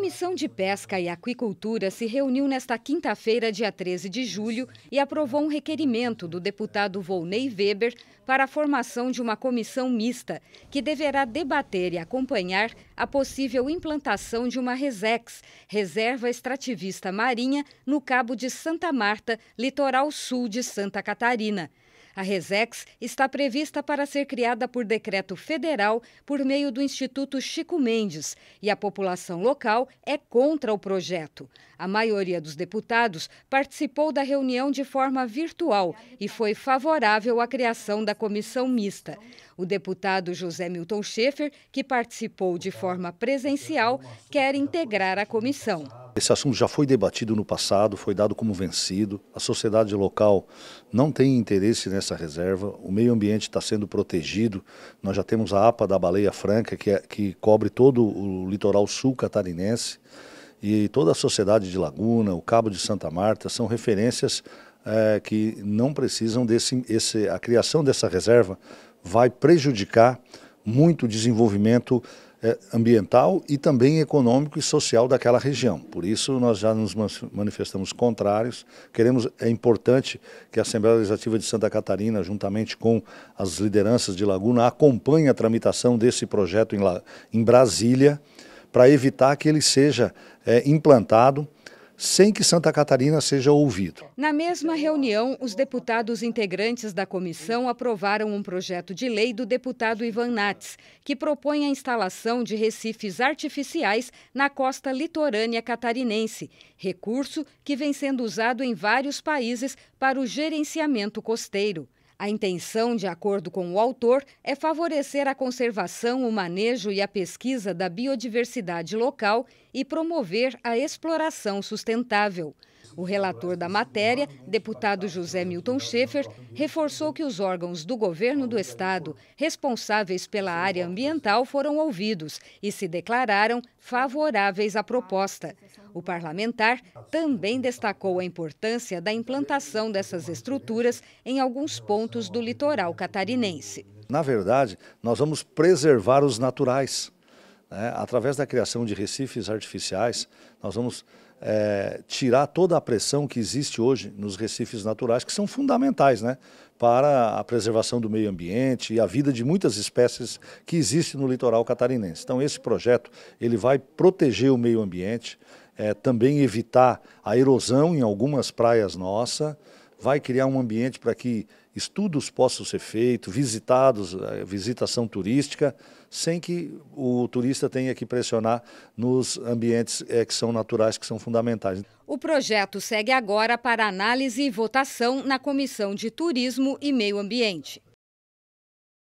Comissão de Pesca e Aquicultura se reuniu nesta quinta-feira, dia 13 de julho, e aprovou um requerimento do deputado Volney Weber para a formação de uma comissão mista que deverá debater e acompanhar a possível implantação de uma RESEX, Reserva Extrativista Marinha, no Cabo de Santa Marta, litoral sul de Santa Catarina. A Resex está prevista para ser criada por decreto federal por meio do Instituto Chico Mendes e a população local é contra o projeto. A maioria dos deputados participou da reunião de forma virtual e foi favorável à criação da comissão mista. O deputado José Milton Schaefer, que participou de forma presencial, quer integrar a comissão. Esse assunto já foi debatido no passado, foi dado como vencido. A sociedade local não tem interesse nessa reserva. O meio ambiente está sendo protegido. Nós já temos a APA da Baleia Franca, que, é, que cobre todo o litoral sul catarinense. E toda a sociedade de Laguna, o Cabo de Santa Marta, são referências é, que não precisam desse. Esse, a criação dessa reserva vai prejudicar muito o desenvolvimento é, ambiental e também econômico e social daquela região. Por isso, nós já nos manifestamos contrários. Queremos, é importante que a Assembleia Legislativa de Santa Catarina, juntamente com as lideranças de Laguna, acompanhe a tramitação desse projeto em, La, em Brasília, para evitar que ele seja é, implantado sem que Santa Catarina seja ouvido. Na mesma reunião, os deputados integrantes da comissão aprovaram um projeto de lei do deputado Ivan Nats, que propõe a instalação de recifes artificiais na costa litorânea catarinense, recurso que vem sendo usado em vários países para o gerenciamento costeiro. A intenção, de acordo com o autor, é favorecer a conservação, o manejo e a pesquisa da biodiversidade local e promover a exploração sustentável. O relator da matéria, deputado José Milton Schaefer, reforçou que os órgãos do governo do estado responsáveis pela área ambiental foram ouvidos e se declararam favoráveis à proposta. O parlamentar também destacou a importância da implantação dessas estruturas em alguns pontos do litoral catarinense. Na verdade, nós vamos preservar os naturais. Né? Através da criação de recifes artificiais, nós vamos é, tirar toda a pressão que existe hoje nos recifes naturais, que são fundamentais né, para a preservação do meio ambiente e a vida de muitas espécies que existem no litoral catarinense. Então, esse projeto ele vai proteger o meio ambiente, é, também evitar a erosão em algumas praias nossas, vai criar um ambiente para que estudos possam ser feitos, visitados, eh, visitação turística, sem que o turista tenha que pressionar nos ambientes é, que são naturais, que são fundamentais. O projeto segue agora para análise e votação na Comissão de Turismo e Meio Ambiente.